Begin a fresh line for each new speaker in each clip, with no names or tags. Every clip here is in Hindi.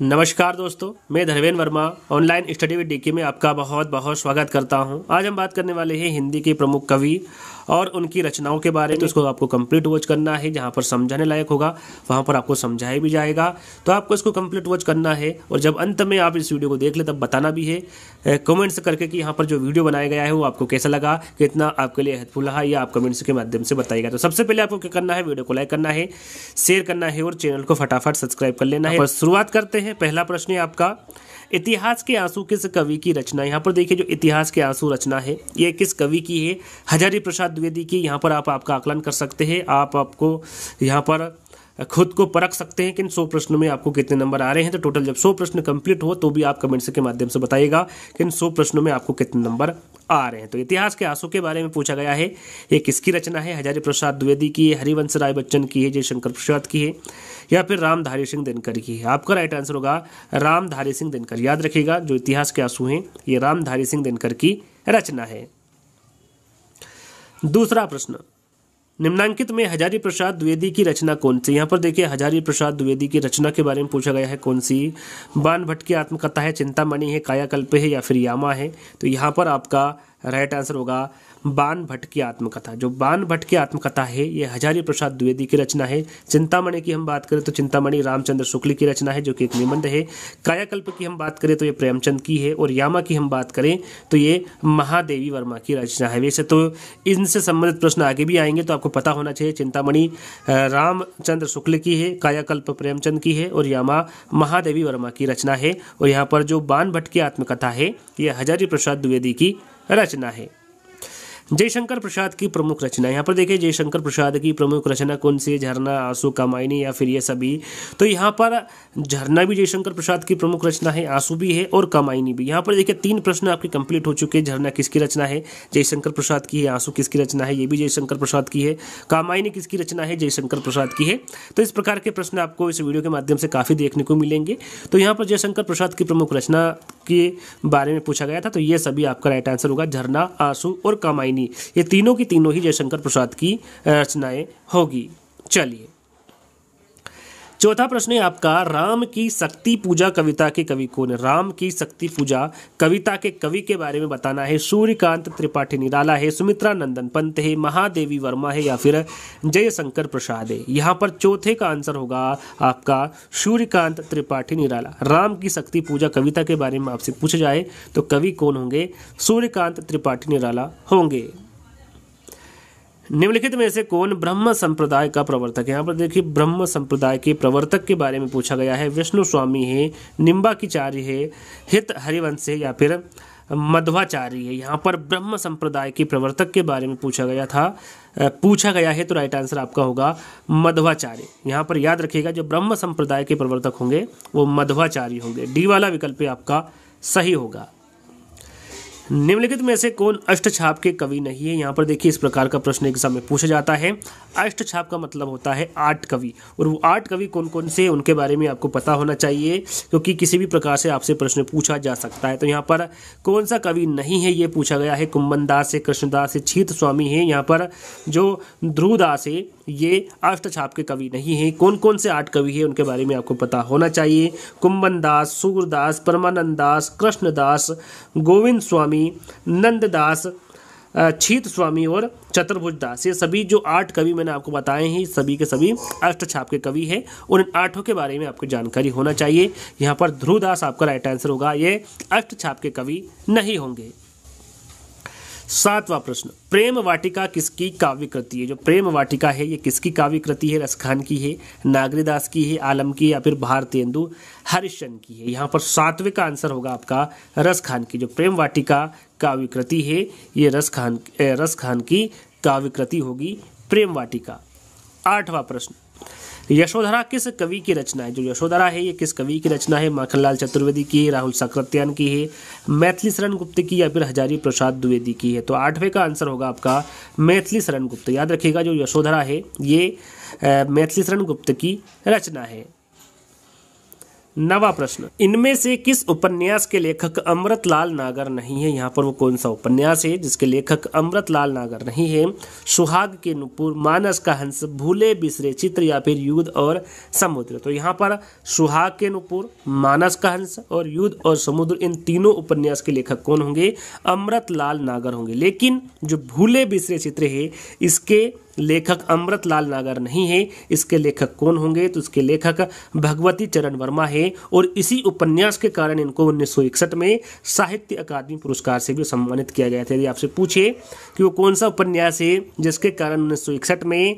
नमस्कार दोस्तों मैं Dharmendra Verma online study with D K में आपका बहुत बहुत स्वागत करता हूं आज हम बात करने वाले हैं हिंदी के प्रमुख कवि और उनकी रचनाओं के बारे में तो इसको आपको कंप्लीट वॉच करना है जहां पर समझाने लायक होगा वहां पर आपको समझाया भी जाएगा तो आपको इसको कंप्लीट वॉच करना है और जब अंत में आप इस वीडियो को देख ले तब बताना भी है कमेंट्स करके कि यहाँ पर जो वीडियो बनाया गया है वो आपको कैसा लगा कितना आपके लिए हेल्पफुल रहा या आप कमेंट्स के माध्यम से बताइएगा तो सबसे पहले आपको क्या करना है वीडियो को लाइक करना है शेयर करना है और चैनल को फटाफट सब्सक्राइब कर लेना है और हाँ, शुरुआत करते हैं हैं पहला प्रश्न है आपका इतिहास के आंसू किस कवि की रचना यहाँ पर देखिए जो इतिहास के आंसू रचना है ये किस कवि की है हजारी प्रसाद द्विवेदी की यहाँ पर आप आपका आकलन कर सकते हैं आप आपको यहाँ पर खुद को परख सकते हैं कि इन सौ प्रश्नों में आपको कितने नंबर आ रहे हैं तो टोटल जब सौ प्रश्न कंप्लीट हो तो भी आप कमेंट्स के माध्यम से बताइएगा कि इन सौ प्रश्नों में आपको कितने नंबर आ रहे हैं तो इतिहास के आंसू के बारे में पूछा गया है ये किसकी रचना है हजारी प्रसाद द्विवेदी की है हरिवंश राय बच्चन की है जयशंकर प्रसाद की है या फिर रामधारी सिंह दिनकर की है आपका राइट आंसर होगा रामधारी सिंह दिनकर याद रखिएगा जो इतिहास के आंसू हैं ये रामधारी सिंह दिनकर की रचना है दूसरा प्रश्न निम्नांकित में हजारी प्रसाद द्विवेदी की रचना कौन सी यहाँ पर देखिए हजारी प्रसाद द्विवेदी की रचना के बारे में पूछा गया है कौन सी बाण भट्ट की आत्मकथा है चिंतामणि है कायाकल्प है या फिर यामा है तो यहाँ पर आपका राइट आंसर होगा बान भट्ट की आत्मकथा जो बान भट्ट की आत्मकथा है ये हजारी प्रसाद द्विवेदी की रचना है चिंतामणि की हम बात करें तो चिंतामणि रामचंद्र शुक्ल की रचना है जो कि एक निबंध है कायाकल्प की हम बात करें तो ये प्रेमचंद की है और यामा की हम बात करें तो ये महादेवी वर्मा की रचना है वैसे तो इनसे संबंधित प्रश्न आगे भी आएंगे तो आपको पता होना चाहिए चिंतामणि रामचंद्र शुक्ल की है कायाकल्प प्रेमचंद की है और यामा महादेवी वर्मा की रचना है और यहाँ पर जो बान भट्ट की आत्मकथा है ये हजारी प्रसाद द्विवेदी की रचना है जयशंकर प्रसाद की प्रमुख रचना यहाँ पर देखिए जयशंकर प्रसाद की प्रमुख रचना कौन सी झरना आंसू कमाइनी या फिर ये सभी तो यहाँ पर झरना भी जयशंकर प्रसाद की प्रमुख रचना है आंसू भी है और कमाइनी भी यहाँ पर देखिए तीन प्रश्न आपके कंप्लीट हो चुके हैं झरना किसकी रचना है जयशंकर प्रसाद की है आंसू किसकी रचना है ये भी जयशंकर प्रसाद की है कामायनी किसकी रचना है जयशंकर प्रसाद की है तो इस प्रकार के प्रश्न आपको इस वीडियो के माध्यम से काफ़ी देखने को मिलेंगे तो यहाँ पर जयशंकर प्रसाद की प्रमुख रचना के बारे में पूछा गया था तो ये सभी आपका राइट आंसर होगा झरना आंसू और कामायनी मोहिनी ये तीनों की तीनों ही जयशंकर प्रसाद की रचनाएं होगी चलिए चौथा प्रश्न है आपका राम की शक्ति पूजा कविता के कवि कौन है राम की शक्ति पूजा कविता के कवि के बारे में बताना है सूर्यकांत त्रिपाठी निराला है सुमित्रा नंदन पंत है महादेवी वर्मा है या फिर जयशंकर प्रसाद है यहाँ पर चौथे का आंसर होगा आपका सूर्यकांत त्रिपाठी निराला राम की शक्ति पूजा कविता के बारे में आपसे पूछा जाए तो कवि कौन होंगे सूर्यकांत त्रिपाठी निराला होंगे निम्नलिखित में से कौन ब्रह्म संप्रदाय का प्रवर्तक है यहाँ पर देखिए ब्रह्म संप्रदाय के प्रवर्तक के बारे में पूछा गया है विष्णु स्वामी है निम्बाकिचार्य है हित हरिवंश है या फिर मध्वाचार्य है यहाँ पर ब्रह्म संप्रदाय के प्रवर्तक के बारे में पूछा गया था पूछा गया है तो राइट आंसर आपका होगा मध्वाचार्य यहाँ पर याद रखिएगा जो ब्रह्म संप्रदाय के प्रवर्तक होंगे वो मध्वाचार्य होंगे डी वाला विकल्प आपका सही होगा निम्नलिखित में से कौन अष्ट छाप के कवि नहीं है यहाँ पर देखिए इस प्रकार का प्रश्न एग्जाम में पूछा जाता है अष्ट छाप का मतलब होता है आठ कवि और वो आठ कवि कौन कौन से उनके बारे में आपको पता होना चाहिए क्योंकि किसी भी प्रकार से आपसे प्रश्न पूछा जा सकता है तो यहाँ पर कौन सा कवि नहीं है ये पूछा गया है कुंबन दास है कृष्णदास है छीत स्वामी है यहाँ पर जो ध्रुवदास है ये अष्ट छाप के कवि नहीं है कौन कौन से आठ कवि है उनके बारे में आपको पता होना चाहिए कुंबन दास सूरदास परमानंद दास कृष्णदास गोविंद स्वामी स्वामी नंददास छीत स्वामी और चतुर्भुज दास ये सभी जो आठ कवि मैंने आपको बताए हैं सभी के सभी अष्ट छाप के कवि हैं उन आठों के बारे में आपको जानकारी होना चाहिए यहाँ पर ध्रुवदास आपका राइट आंसर होगा ये अष्ट छाप के कवि नहीं होंगे सातवां प्रश्न प्रेम वाटिका किसकी काव्य कृति है जो प्रेम वाटिका है ये किसकी काव्य कृति है रसखान की है नागरीदास की है आलम की या फिर भारतेंदु हरिश्चंद की है यहाँ पर सातवें का आंसर होगा आपका रसखान की जो प्रेम वाटिका काव्य कृति है ये रसखान रसखान की काव्य कृति होगी प्रेम वाटिका आठवां प्रश्न यशोधरा किस कवि की रचना है जो यशोधरा है ये किस कवि की रचना है माखनलाल चतुर्वेदी की है राहुल सक्रत्यान की है मैथिली शरण गुप्त की या फिर हजारी प्रसाद द्विवेदी की है तो आठवें का आंसर होगा आपका मैथिली शरण गुप्त याद रखिएगा जो यशोधरा है ये मैथिली शरण गुप्त की रचना है नवा प्रश्न इनमें से किस उपन्यास के लेखक अमृत लाल नागर नहीं है यहाँ पर वो कौन सा उपन्यास है जिसके लेखक अमृत लाल नागर नहीं है सुहाग के नुपुर मानस का हंस भूले बिसरे चित्र या फिर युद्ध और समुद्र तो यहाँ पर सुहाग के नुपुर मानस का हंस और युद्ध और समुद्र इन तीनों उपन्यास के लेखक कौन होंगे अमृत लाल नागर होंगे लेकिन जो भूले बिसरे चित्र है इसके लेखक अमृत लाल नागर नहीं है इसके लेखक कौन होंगे तो इसके लेखक भगवती चरण वर्मा है और इसी उपन्यास के कारण इनको उन्नीस में साहित्य अकादमी पुरस्कार से भी सम्मानित किया गया था यदि आपसे पूछे कि वो कौन सा उपन्यास है जिसके कारण उन्नीस में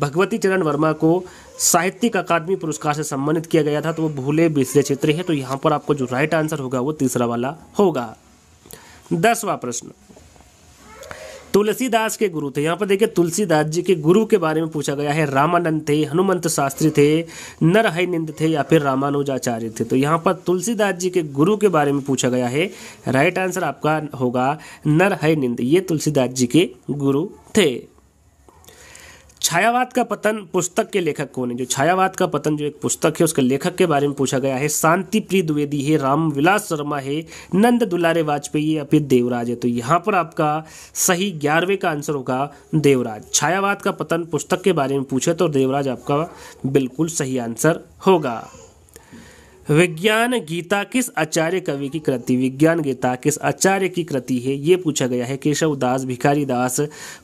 भगवती चरण वर्मा को साहित्यिक अकादमी पुरस्कार से सम्मानित किया गया था तो वो भूले बिसरे चित्र है तो यहाँ पर आपको जो राइट आंसर होगा वो तीसरा वाला होगा दसवा प्रश्न तुलसीदास के गुरु थे यहाँ पर देखिए तुलसीदास जी के गुरु के बारे में पूछा गया है रामानंद थे हनुमंत शास्त्री थे नरहरिनंद थे या फिर रामानुजाचार्य थे तो यहाँ पर तुलसीदास जी के गुरु के बारे में पूछा गया है राइट आंसर आपका होगा नरहनिंद ये तुलसीदास जी के गुरु थे छायावाद का पतन पुस्तक के लेखक कौन है जो छायावाद का पतन जो एक पुस्तक है उसके लेखक के बारे में पूछा गया है शांति प्रिय द्विवेदी है रामविलास शर्मा है नंद दुलारे वाजपेयी या फिर देवराज है तो यहाँ पर आपका सही ग्यारहवें का आंसर होगा देवराज छायावाद का पतन पुस्तक के बारे में पूछे तो देवराज आपका बिल्कुल सही आंसर होगा विज्ञान गीता किस आचार्य कवि की कृति विज्ञान गीता किस आचार्य की कृति है ये पूछा गया है केशव दास भिखारी दास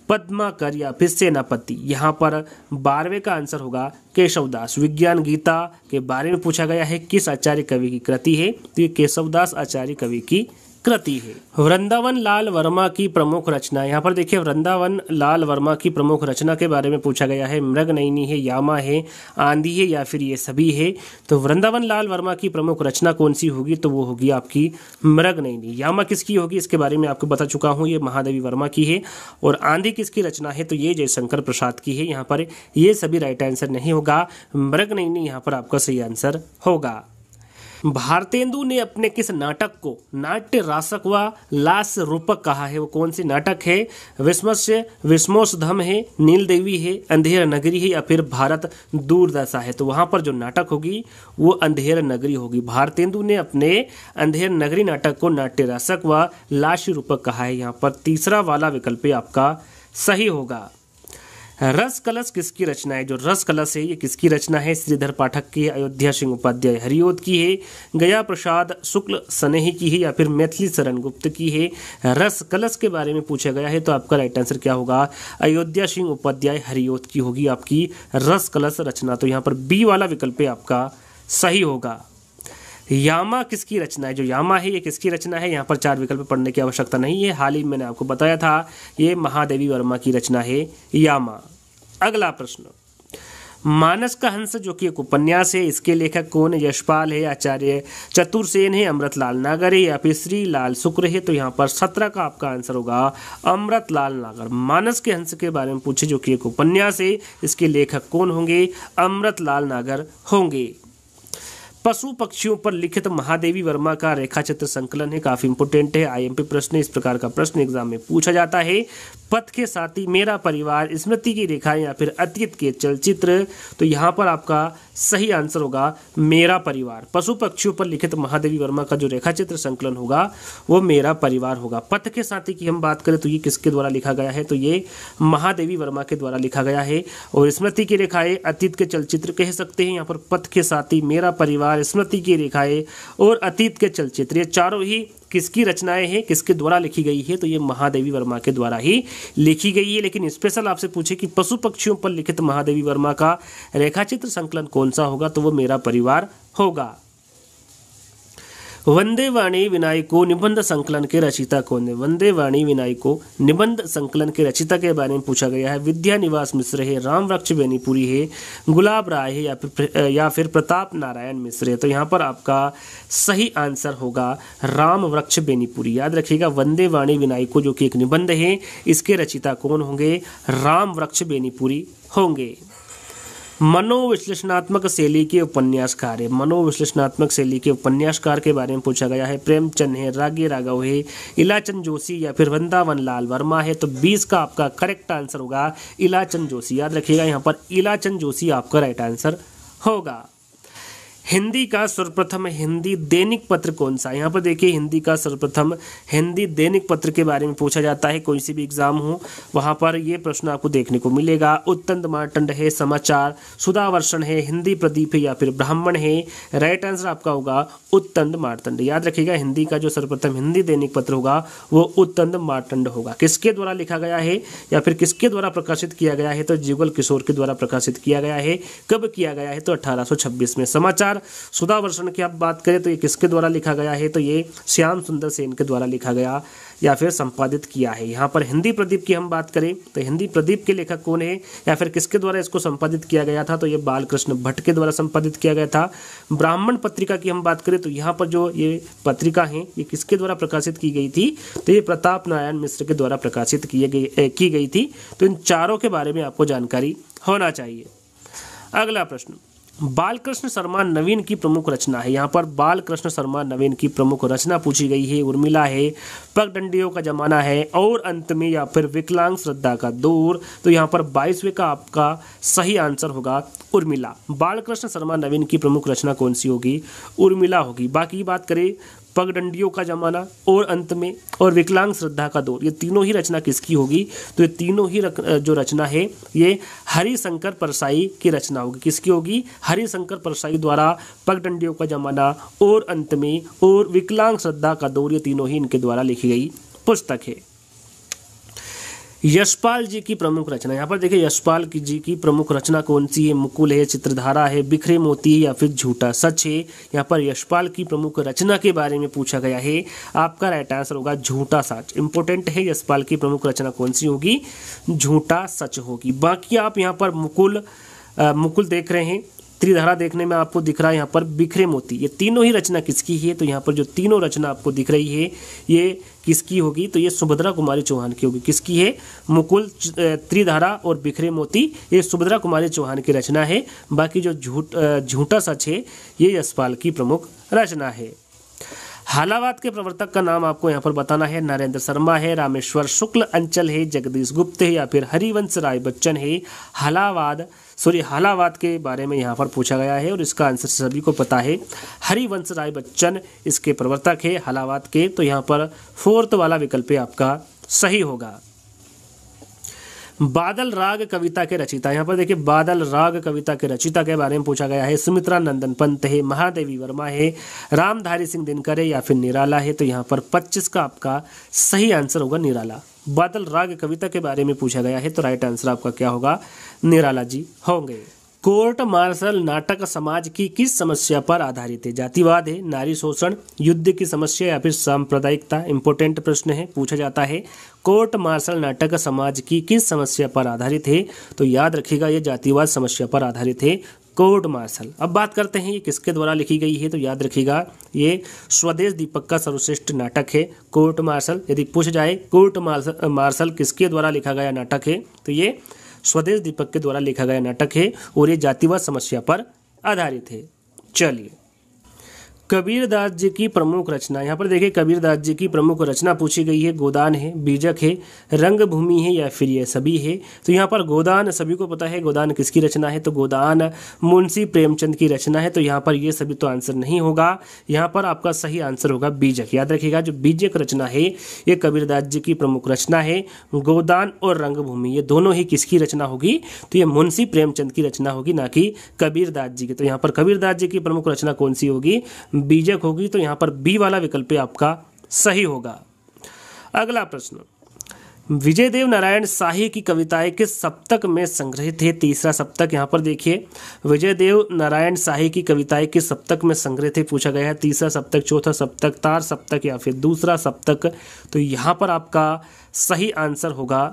पद्माकर या फिर सेनापति यहाँ पर बारहवें का आंसर होगा केशव दास विज्ञान गीता के बारे में पूछा गया है किस आचार्य कवि की कृति है तो ये केशव दास आचार्य कवि की कृति है वृंदावन लाल वर्मा की प्रमुख रचना यहाँ पर देखिए वृंदावन लाल वर्मा की प्रमुख रचना के बारे में पूछा गया है मृग नैनी है यामा है आंधी है या फिर ये सभी है तो वृंदावन लाल वर्मा की प्रमुख रचना कौन सी होगी तो वो होगी आपकी मृग नैनी यामा किसकी होगी इसके बारे में आपको बता चुका हूँ ये महादेवी वर्मा की है और आंधी किसकी रचना है तो ये जयशंकर प्रसाद की है यहाँ पर ये सभी राइट आंसर नहीं होगा मृग नैनी यहाँ पर आपका सही आंसर होगा भारतेंदु ने अपने किस नाटक को नाट्य रासक व लास रूपक कहा है वो कौन सी नाटक है विस्मस्य विस्मोस धम है नील देवी है अंधेर नगरी है या फिर भारत दूरदशा है तो वहां पर जो नाटक होगी वो अंधेर नगरी होगी भारतेंदु ने अपने अंधेर नगरी नाटक को नाट्य रासक व लाश रूपक कहा है यहाँ पर तीसरा वाला विकल्प आपका सही होगा रस कलश किसकी रचना है जो रस कलश है ये किसकी रचना है श्रीधर पाठक की अयोध्या सिंह उपाध्याय हरिओद की है गया प्रसाद शुक्ल सनेही की है या फिर मैथिली शरण गुप्त की है रस कलश के बारे में पूछा गया है तो आपका राइट आंसर क्या होगा अयोध्या सिंह उपाध्याय हरिओद की होगी आपकी रस कलश रचना तो यहाँ पर बी वाला विकल्प आपका सही होगा यामा किसकी रचना है जो यामा है ये किसकी रचना है यहाँ पर चार विकल्प पढ़ने की आवश्यकता नहीं है हाल ही मैंने आपको बताया था ये महादेवी वर्मा की रचना है यामा अगला प्रश्न मानस का हंस जो कि एक उपन्यास है इसके लेखक कौन है यशपाल है आचार्य चतुर्सेन है अमृत लाल नागर है या फिर श्री लाल शुक्र है तो यहाँ पर सत्रह का आपका आंसर होगा अमृत लाल नागर मानस के हंस के बारे में पूछे जो कि एक उपन्यास है इसके लेखक कौन होंगे अमृत लाल नागर होंगे पशु पक्षियों पर लिखित महादेवी वर्मा का रेखा चित्र संकलन है काफी इंपोर्टेंट है आईएमपी प्रश्न इस प्रकार का प्रश्न एग्जाम में पूछा जाता है पथ के साथी मेरा परिवार स्मृति की रेखाएं या फिर अतीत के चलचित्र तो यहाँ पर आपका सही आंसर होगा मेरा परिवार पशु पक्षियों पर लिखित महादेवी वर्मा का जो रेखा चित्र संकलन होगा वो मेरा परिवार होगा पथ के साथी की हम बात करें तो ये किसके द्वारा लिखा गया है तो ये महादेवी वर्मा के द्वारा लिखा गया है और स्मृति की रेखाएं अतीत के चलचित्र कह सकते हैं यहाँ पर पथ के साथी मेरा परिवार स्मृति की रेखाएं और अतीत के चलचित्र ये चारों ही किसकी रचनाएं हैं किसके द्वारा लिखी गई है तो ये महादेवी वर्मा के द्वारा ही लिखी गई है लेकिन स्पेशल आपसे पूछे कि पशु पक्षियों पर लिखित महादेवी वर्मा का रेखाचित्र संकलन कौन सा होगा तो वो मेरा परिवार होगा वंदे वाणी विनायको निबंध संकलन के रचिता कौन है वंदे वाणी विनायको निबंध संकलन के रचिता के बारे में पूछा गया है विद्या निवास मिश्र है राम वृक्ष बेनीपुरी है गुलाब राय है या फिर या फिर प्रताप नारायण मिश्र है तो यहाँ पर आपका सही आंसर होगा राम वृक्ष बेनीपुरी याद रखिएगा वंदे वाणी विनायको जो कि एक निबंध है इसके रचिता कौन होंगे राम वृक्ष बेनीपुरी होंगे मनोविश्लेषणात्मक शैली के उपन्यासकार है मनोविश्लेषणात्मक शैली के उपन्यासकार के बारे में पूछा गया है प्रेमचंद है रागे राघव है इलाचंद जोशी या फिर वृंदावन लाल वर्मा है तो बीस का आपका करेक्ट आंसर होगा इलाचंद जोशी याद रखिएगा यहाँ पर इलाचंद जोशी आपका राइट आंसर होगा हिंदी का सर्वप्रथम हिंदी दैनिक पत्र कौन सा यहाँ पर देखिए हिंदी का सर्वप्रथम हिंदी दैनिक पत्र के बारे में पूछा जाता है कोई सी भी एग्जाम हो वहाँ पर ये प्रश्न आपको देखने को मिलेगा उत्तंद मार्टंड है समाचार सुधा वर्षण है हिंदी प्रदीप है या फिर ब्राह्मण है राइट आंसर आपका होगा उत्तंद मार्टंड याद रखिएगा हिंदी का जो सर्वप्रथम हिंदी दैनिक पत्र होगा वो उत्तंद मार्टंड होगा किसके द्वारा लिखा गया है या फिर किसके द्वारा प्रकाशित किया गया है तो जुगल किशोर के द्वारा प्रकाशित किया गया है कब किया गया है तो अठारह में समाचार नमस्कार सुधा वर्षण की आप बात करें तो ये किसके द्वारा लिखा गया है तो ये श्याम सुंदर सेन के द्वारा लिखा गया या फिर संपादित किया है यहाँ पर हिंदी प्रदीप की हम बात करें तो हिंदी प्रदीप के लेखक कौन है या फिर किसके द्वारा इसको संपादित किया गया था तो ये बालकृष्ण भट्ट के द्वारा संपादित किया गया था ब्राह्मण पत्रिका की हम बात करें तो यहाँ पर जो ये पत्रिका है ये किसके द्वारा प्रकाशित की गई थी तो ये प्रताप नारायण मिश्र के द्वारा प्रकाशित किए गई की गई थी तो इन चारों के बारे में आपको जानकारी होना चाहिए अगला प्रश्न बालकृष्ण शर्मा नवीन की प्रमुख रचना है यहाँ पर बालकृष्ण शर्मा नवीन की प्रमुख रचना पूछी गई है उर्मिला है पगडंडियों का जमाना है और अंत में या फिर विकलांग श्रद्धा का दूर तो यहाँ पर बाईसवें का आपका सही आंसर होगा उर्मिला बालकृष्ण शर्मा नवीन की प्रमुख रचना कौन सी होगी उर्मिला होगी बाकी बात करें पगडंडियों का जमाना और अंत में और विकलांग श्रद्धा का दौर ये तीनों ही रचना किसकी होगी तो ये तीनों ही रक, जो रचना है ये हरिशंकर परसाई की रचना होगी किसकी होगी हरिशंकर परसाई द्वारा पगडंडियों का जमाना और अंत में और विकलांग श्रद्धा का दौर ये तीनों ही इनके द्वारा लिखी गई पुस्तक है यशपाल जी की प्रमुख रचना यहाँ पर देखिए यशपाल की जी की प्रमुख रचना कौन सी है मुकुल है चित्रधारा है बिखरे मोती है या फिर झूठा सच है यहाँ पर यशपाल की प्रमुख रचना के बारे में पूछा गया है आपका राइट आंसर होगा झूठा सच इंपॉर्टेंट है यशपाल की प्रमुख रचना कौन सी होगी झूठा सच होगी बाकी आप यहाँ पर मुकुल आ, मुकुल देख रहे हैं त्रिधारा देखने में आपको दिख रहा है यहाँ पर बिखरे मोती ये तीनों ही रचना किसकी है तो यहाँ पर जो तीनों रचना आपको दिख रही है ये किसकी होगी तो ये सुभद्रा कुमारी चौहान की होगी किसकी है मुकुल त्रिधारा और बिखरे मोती ये सुभद्रा कुमारी चौहान की रचना है बाकी जो झूठ झूठा सच है ये यशपाल की प्रमुख रचना है हालावाद के प्रवर्तक का नाम आपको यहाँ पर बताना है नरेंद्र शर्मा है रामेश्वर शुक्ल अंचल है जगदीश गुप्त है या फिर हरिवंश राय बच्चन है हालावाद हालावाद के बारे में यहाँ पर पूछा गया है और इसका आंसर सभी को पता है हरिवंश राय बच्चन इसके प्रवर्तक है हालावाद के तो यहाँ पर फोर्थ वाला विकल्प आपका सही होगा बादल राग कविता के रचिता यहाँ पर देखिए बादल राग कविता के रचिता के बारे में पूछा गया है सुमित्रा नंदन पंत है महादेवी वर्मा है रामधारी सिंह दिनकर है या फिर निराला है तो यहाँ पर 25 का आपका सही आंसर होगा निराला बादल राग कविता के बारे में पूछा गया है तो राइट आंसर आपका क्या होगा निराला जी होंगे कोर्ट मार्शल नाटक समाज की किस समस्या पर आधारित है जातिवाद है नारी शोषण युद्ध की समस्या या फिर सांप्रदायिकता इंपोर्टेंट प्रश्न है पूछा जाता है कोर्ट मार्शल नाटक समाज की किस समस्या पर आधारित है तो याद रखिएगा ये जातिवाद समस्या पर आधारित है कोर्ट मार्शल अब बात करते हैं ये किसके द्वारा लिखी गई है तो याद रखिएगा ये स्वदेश दीपक का सर्वश्रेष्ठ नाटक है कोर्ट मार्शल यदि पूछ जाए कोर्ट मार्शल मार्शल किसके द्वारा लिखा गया नाटक है तो ये स्वदेश दीपक के द्वारा लिखा गया नाटक है और ये जातिवाद समस्या पर आधारित है चलिए कबीरदास जी की प्रमुख रचना यहाँ पर देखिए कबीरदास जी की प्रमुख रचना पूछी गई है गोदान है बीजक है रंगभूमि है या फिर ये सभी है तो यहाँ पर गोदान सभी को पता है गोदान किसकी रचना है तो गोदान मुंशी प्रेमचंद की रचना है तो यहाँ पर ये सभी तो आंसर नहीं होगा यहाँ पर आपका सही आंसर होगा बीजक याद रखिएगा जो बीजक रचना है ये कबीरदास जी की प्रमुख रचना है गोदान और रंगभूमि ये दोनों ही किसकी रचना होगी तो ये मुंशी प्रेमचंद की रचना होगी ना कि कबीरदास जी की तो यहाँ पर कबीरदास जी की प्रमुख रचना कौन सी होगी बीजक होगी तो यहां पर बी वाला विकल्प आपका सही होगा अगला प्रश्न विजय देव नारायण शाही की कविताएं किस सप्तक में संग्रहित है तीसरा सप्तक यहाँ पर देखिए विजय देव नारायण शाही की कविताएं किस सप्तक में संग्रहित है पूछा गया है तीसरा सप्तक चौथा सप्तक तार सप्तक या फिर दूसरा सप्तक तो यहां पर आपका सही आंसर होगा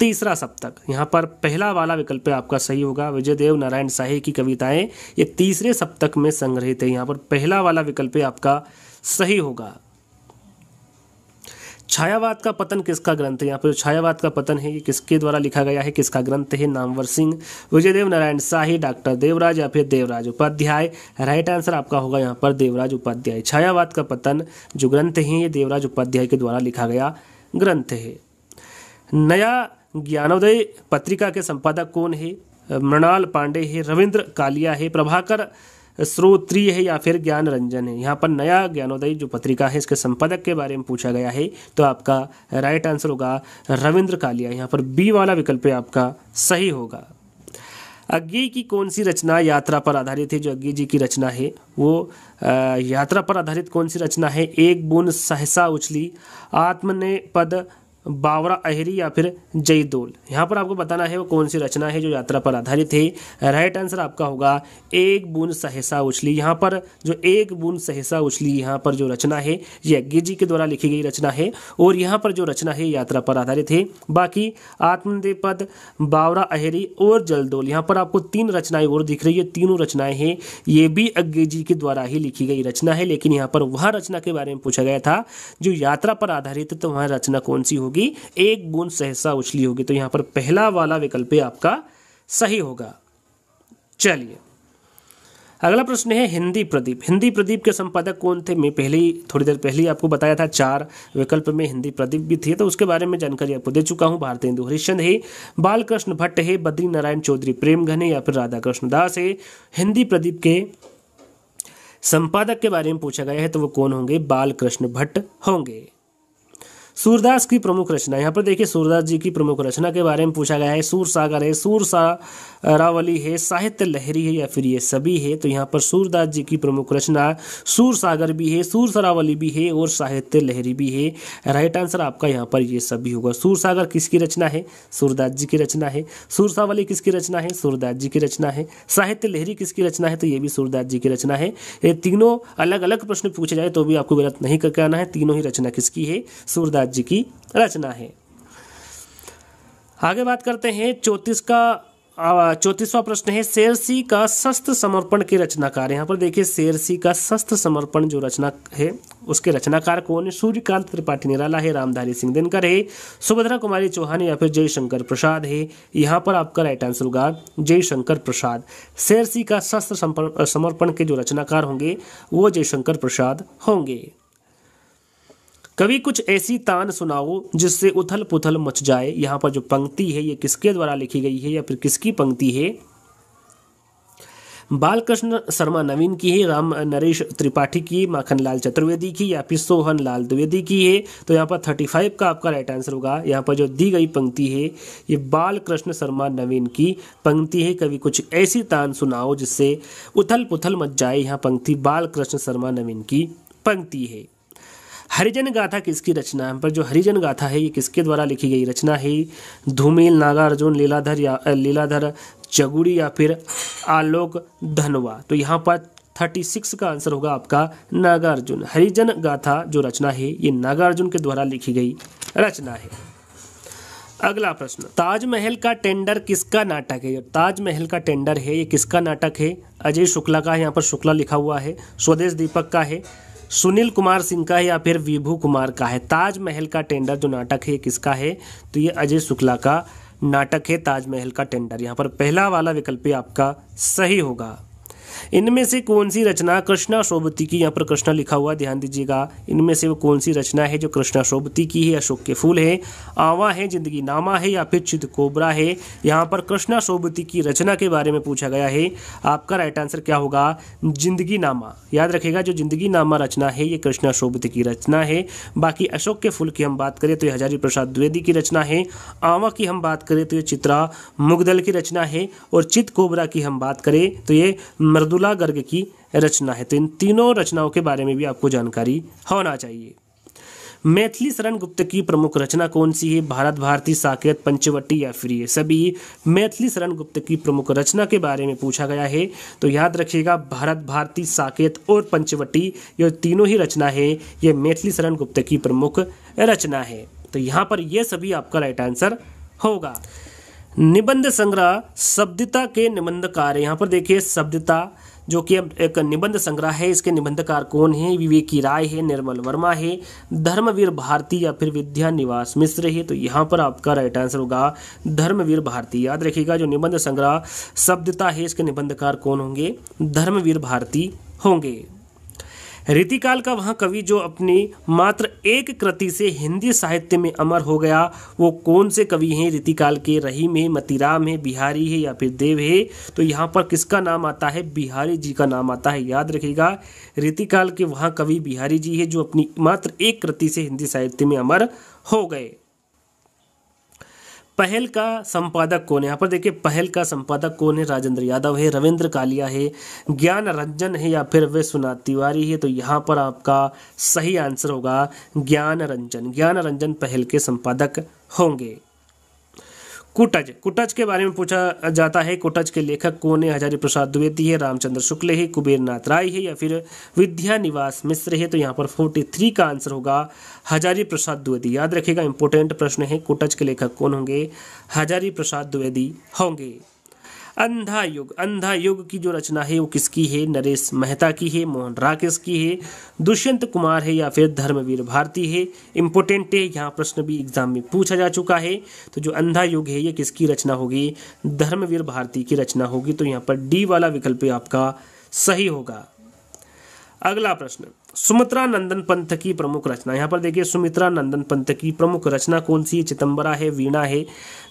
तीसरा सप्तक यहाँ पर पहला वाला विकल्प आपका सही होगा विजय देव नारायण शाही की कविताएं ये तीसरे सप्तक में संग्रहित है यहाँ पर पहला वाला विकल्प आपका सही होगा छायावाद का पतन किसका ग्रंथ है यहाँ पर जो छायावाद का पतन है ये किसके द्वारा लिखा गया है किसका ग्रंथ है नामवर सिंह विजयदेव नारायण शाही डॉक्टर देवराज या फिर देवराज उपाध्याय राइट आंसर आपका होगा यहाँ पर देवराज उपाध्याय छायावाद का पतन जो ग्रंथ है ये देवराज उपाध्याय के द्वारा लिखा गया ग्रंथ है नया ज्ञानोदय पत्रिका के संपादक कौन है मृणाल पांडे है रविंद्र कालिया है प्रभाकर श्रोत्रीय है या फिर ज्ञान रंजन है यहाँ पर नया ज्ञानोदय जो पत्रिका है इसके संपादक के बारे में पूछा गया है तो आपका राइट आंसर होगा रविंद्र कालिया यहाँ पर बी वाला विकल्प आपका सही होगा अज्ञे की कौन सी रचना यात्रा पर आधारित है जो अज्ञे जी की रचना है वो यात्रा पर आधारित कौन सी रचना है एक बुन सहसा उछली आत्म ने पद बावरा अहरी या फिर जयदोल यहाँ पर आपको बताना है वो कौन सी रचना है जो यात्रा पर आधारित है राइट आंसर आपका होगा एक बूंद सहसा उछली यहाँ पर जो एक बूंद सहसा उछली यहाँ पर जो रचना है ये यज्ञ जी के द्वारा लिखी गई रचना है और यहाँ पर जो रचना है यात्रा पर आधारित है बाकी आत्मदेव पद बावरा अहरी और जलदोल यहाँ पर आपको तीन रचनाएं और दिख रही है तीनों रचनाएं हैं ये भी अज्ञे जी के द्वारा ही लिखी गई रचना है लेकिन यहाँ पर वह रचना के बारे में पूछा गया था जो यात्रा पर आधारित तो वह रचना कौन सी होगी होगी एक बूंद सहसा उछली होगी तो यहां पर पहला वाला विकल्प आपका सही होगा चलिए अगला प्रश्न है हिंदी प्रदीप हिंदी प्रदीप के संपादक कौन थे मैं पहले थोड़ी देर पहले आपको बताया था चार विकल्प में हिंदी प्रदीप भी थे तो उसके बारे में जानकारी आपको दे चुका हूँ हिंदू हरिश्चंद है बालकृष्ण भट्ट है बद्री नारायण चौधरी प्रेम घने या फिर राधा कृष्ण दास है हिंदी प्रदीप के संपादक के बारे में पूछा गया है तो वो कौन होंगे बालकृष्ण भट्ट होंगे सूरदास की प्रमुख रचना यहाँ पर देखिए सूरदास जी की प्रमुख रचना के बारे में पूछा गया है सूर सागर है सूर सा रावली है साहित्य लहरी है या फिर ये सभी है तो यहाँ पर सूरदास जी की प्रमुख रचना सूर सागर भी है सूर सरावली भी है और साहित्य लहरी भी है राइट आंसर आपका यहाँ पर ये सभी होगा सूर सागर किसकी रचना है सूरदास जी की रचना है सूर सावली किसकी रचना है सूरदास जी की रचना है साहित्य लहरी किसकी रचना है तो ये भी सूरदास जी की रचना है ये तीनों अलग अलग प्रश्न पूछे जाए तो भी आपको गलत नहीं करके आना है तीनों ही रचना किसकी है सूरदास राज्य की रचना है आगे बात करते हैं चौतीस का चौतीसवा प्रश्न है शेरसी का शस्त्र समर्पण के रचनाकार यहाँ पर देखिए शेरसी का शस्त्र समर्पण जो रचना है उसके रचनाकार कौन है सूर्यकांत त्रिपाठी निराला है रामधारी सिंह दिनकर है सुभद्रा कुमारी चौहान या फिर जयशंकर प्रसाद है यहाँ पर आपका राइट आंसर होगा जयशंकर प्रसाद शेरसी का शस्त्र समर्पण के जो रचनाकार होंगे वो जयशंकर प्रसाद होंगे कभी कुछ ऐसी तान सुनाओ जिससे उथल पुथल मच जाए यहाँ पर जो पंक्ति है ये किसके द्वारा लिखी गई है या फिर किसकी पंक्ति है बालकृष्ण शर्मा नवीन की है राम नरेश त्रिपाठी की माखनलाल चतुर्वेदी की या फिर सोहन लाल द्विवेदी की है तो यहाँ पर थर्टी फाइव का आपका राइट आंसर होगा यहाँ पर जो दी गई पंक्ति है ये बालकृष्ण शर्मा नवीन की पंक्ति है कभी कुछ ऐसी तान सुनाओ जिससे उथल पुथल मच जाए यहाँ पंक्ति बालकृष्ण शर्मा नवीन की पंक्ति है हरिजन गाथा किसकी रचना है पर जो हरिजन गाथा है ये किसके द्वारा लिखी गई रचना है धूमिल नागार्जुन लीलाधर या लीलाधर जगुड़ी या फिर आलोक धनवा तो यहाँ पर थर्टी सिक्स का आंसर होगा आपका नागार्जुन हरिजन गाथा जो रचना है ये नागार्जुन के द्वारा लिखी गई रचना है अगला प्रश्न ताजमहल का टेंडर किसका नाटक है ताजमहल का टेंडर है ये किसका नाटक है अजय शुक्ला का यहाँ पर शुक्ला लिखा हुआ है स्वदेश दीपक का है सुनील कुमार सिंह का है या फिर विभू कुमार का है ताजमहल का टेंडर जो नाटक है किसका है तो ये अजय शुक्ला का नाटक है ताजमहल का टेंडर यहाँ पर पहला वाला विकल्प आपका सही होगा इनमें से कौन सी रचना कृष्णा शोभती की यहाँ पर कृष्णा लिखा हुआ ध्यान दीजिएगा इनमें से वो कौन सी रचना है जो कृष्णा शोभती की है अशोक के फूल है आवा है जिंदगी नामा है या फिर चित कोबरा है यहाँ पर कृष्णा शोभती की रचना के बारे में पूछा गया है आपका राइट आंसर क्या होगा जिंदगी नामा याद रखेगा जो जिंदगी नामा रचना है ये कृष्णा शोभती की रचना है बाकी अशोक के फूल की हम बात करें तो ये हजारी प्रसाद द्विवेदी की रचना है आवा की हम बात करें तो ये चित्रा मुगदल की रचना है और चित कोबरा की हम बात करें तो ये मृदुला गर्ग की रचना है तो इन तीनों रचनाओं के बारे में भी आपको जानकारी होना चाहिए मैथिली शरण गुप्त की प्रमुख रचना कौन सी है भारत भारती साकेत पंचवटी या फिर ये सभी मैथिली शरण गुप्त की प्रमुख रचना के बारे में पूछा गया है तो याद रखिएगा भारत भारती साकेत और पंचवटी ये तीनों ही रचना है ये मैथिली शरण गुप्त की प्रमुख रचना है तो यहाँ पर यह सभी आपका राइट आंसर होगा निबंध संग्रह शब्दता के निबंधकार यहाँ पर देखिए शब्दता जो कि अब एक निबंध संग्रह है इसके निबंधकार कौन है विवेकी राय है निर्मल वर्मा है धर्मवीर भारती या फिर विद्या निवास मिश्र है तो यहाँ पर आपका राइट आंसर होगा धर्मवीर भारती याद रखिएगा जो निबंध संग्रह शब्दता है इसके निबंधकार कौन होंगे धर्मवीर भारती होंगे रीतिकाल का वह कवि जो अपनी मात्र एक कृति से हिंदी साहित्य में अमर हो गया वो कौन से कवि हैं रीतिकाल के रहीम है मतीराम है बिहारी है या फिर देव है तो यहाँ पर किसका नाम आता है बिहारी जी का नाम आता है याद रखिएगा रीतिकाल के वहाँ कवि बिहारी जी है जो अपनी मात्र एक कृति से हिंदी साहित्य में अमर हो गए पहल का संपादक कौन है यहाँ पर देखिए पहल का संपादक कौन है राजेंद्र यादव है रविंद्र कालिया है ज्ञान रंजन है या फिर विश्वनाथ तिवारी है तो यहाँ पर आपका सही आंसर होगा ज्ञान रंजन ज्ञान रंजन पहल के संपादक होंगे कुटज कुटज के बारे में पूछा जाता है कुटज के लेखक कौन है हजारी प्रसाद द्विवेदी है रामचंद्र शुक्ल है कुबेर नाथ राय है या फिर विद्या निवास मिश्र है तो यहाँ पर फोर्टी थ्री का आंसर होगा हजारी प्रसाद द्विवेदी याद रखिएगा इंपॉर्टेंट प्रश्न है कुटज के लेखक कौन होंगे हजारी प्रसाद द्विवेदी होंगे अंधा युग अंधा युग की जो रचना है वो किसकी है नरेश मेहता की है मोहन राकेश की है दुष्यंत कुमार है या फिर धर्मवीर भारती है इम्पोर्टेंट है यहाँ प्रश्न भी एग्जाम में पूछा जा चुका है तो जो अंधा युग है ये किसकी रचना होगी धर्मवीर भारती की रचना होगी तो यहाँ पर डी वाला विकल्प आपका सही होगा अगला प्रश्न सुमित्रा नंदन पंथ की प्रमुख रचना यहाँ पर देखिए सुमित्रा नंदन पंथ की प्रमुख रचना कौन सी है चितंबरा है वीणा है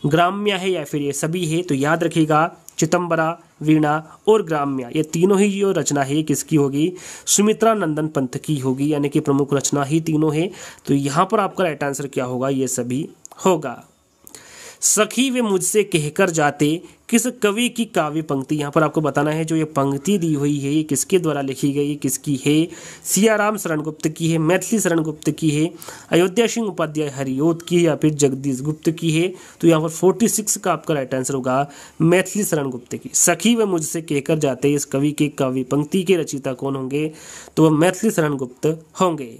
ग्राम्या है या फिर ये सभी है तो याद रखिएगा चितंबरा वीणा और ग्राम्या ये तीनों ही जो रचना है किसकी होगी सुमित्रा नंदन पंथ की होगी यानी कि प्रमुख रचना ही तीनों है तो यहाँ पर आपका राइट आंसर क्या होगा ये सभी होगा सखी वे मुझसे कहकर जाते किस कवि की काव्य पंक्ति यहाँ पर आपको बताना है जो ये पंक्ति दी हुई है ये किसके द्वारा लिखी गई किसकी है सियाराम शरण गुप्त की है मैथिली शरण गुप्त की है अयोध्या सिंह उपाध्याय हरिओत की है या फिर जगदीश गुप्त की है तो यहाँ पर फोर्टी सिक्स का आपका राइट आंसर होगा मैथिली शरण गुप्त की सखी व मुझसे कहकर जाते इस कवि के काव्य पंक्ति के रचिता कौन होंगे तो वह मैथिली शरण गुप्त होंगे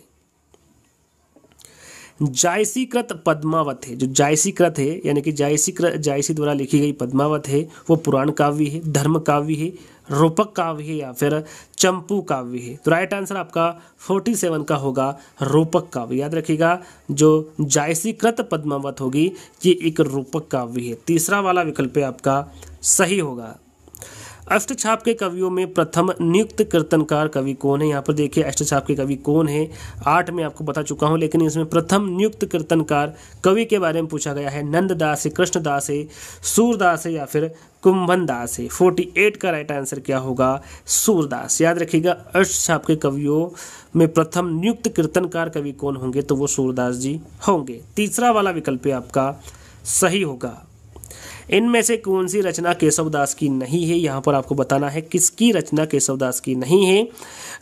जायसीकृत पद्मावत है जो जायसीकृत है यानी कि जायसीकृत जायसी द्वारा लिखी गई पद्मावत है वो पुराण काव्य है धर्म काव्य है रोपक काव्य है या फिर चंपू काव्य है तो राइट आंसर आपका फोर्टी सेवन का होगा रोपक काव्य याद रखिएगा जो जायसीकृत पद्मावत होगी ये एक रोपक काव्य है तीसरा वाला विकल्प आपका सही होगा अष्टछाप के कवियों में प्रथम नियुक्त कीर्तनकार कवि कौन है यहाँ पर देखिए अष्टछाप के कवि कौन है आठ में आपको बता चुका हूँ लेकिन इसमें प्रथम नियुक्त कीर्तनकार कवि के बारे में पूछा गया है नंददास है कृष्णदास है सूरदास है या फिर कुंभन दास है फोर्टी एट का राइट आंसर क्या होगा सूरदास याद रखिएगा अष्टछाप के कवियों में प्रथम नियुक्त कीर्तनकार कवि कौन होंगे तो वो सूरदास जी होंगे तीसरा वाला विकल्प आपका सही होगा इनमें से कौन सी रचना केशवदास की नहीं है यहाँ पर आपको बताना है किसकी रचना केशवदास की नहीं है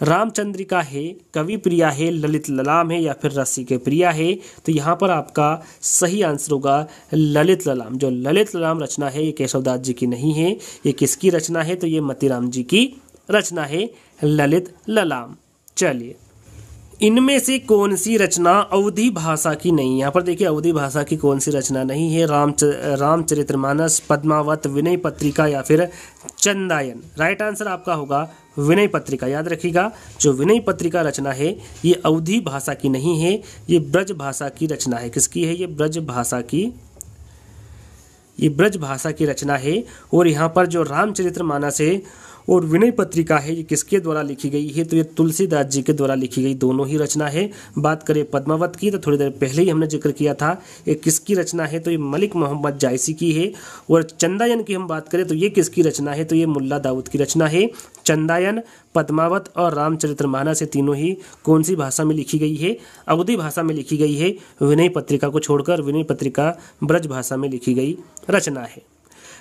रामचंद्रिका है कवि प्रिया है ललित ललाम है या फिर रस्सी के प्रिया है तो यहाँ पर आपका सही आंसर होगा ललित ललाम जो ललित ललाम रचना है ये केशवदास जी की नहीं है ये किसकी रचना है तो ये मतीराम जी की रचना है ललित ललाम चलिए इनमें से कौन सी रचना अवधि भाषा की नहीं यहाँ पर देखिए अवधि भाषा की कौन सी रचना नहीं है राम मानस पद्मावत विनय पत्रिका या फिर चंदायन राइट आंसर आपका होगा विनय पत्रिका याद रखिएगा जो विनय पत्रिका रचना है ये अवधि भाषा की नहीं है ये ब्रज भाषा की रचना है किसकी है ये ब्रज भाषा की ये ब्रज भाषा की रचना है और यहाँ पर जो रामचरित्र मानस है और विनय पत्रिका है ये किसके द्वारा लिखी गई है तो ये तुलसीदास जी के द्वारा लिखी गई दोनों ही रचना है बात करें पद्मावत की तो थोड़ी देर पहले ही हमने जिक्र किया था ये किसकी रचना है तो ये मलिक मोहम्मद जायसी की है और चंदायन की हम बात करें तो ये किसकी रचना है तो ये मुल्ला दाऊद की रचना है चंदायन पद्मावत और रामचरित्र से तीनों ही कौन सी भाषा में लिखी गई है अवधि भाषा में लिखी गई है विनय पत्रिका को छोड़कर विनय पत्रिका ब्रज भाषा में लिखी गई रचना है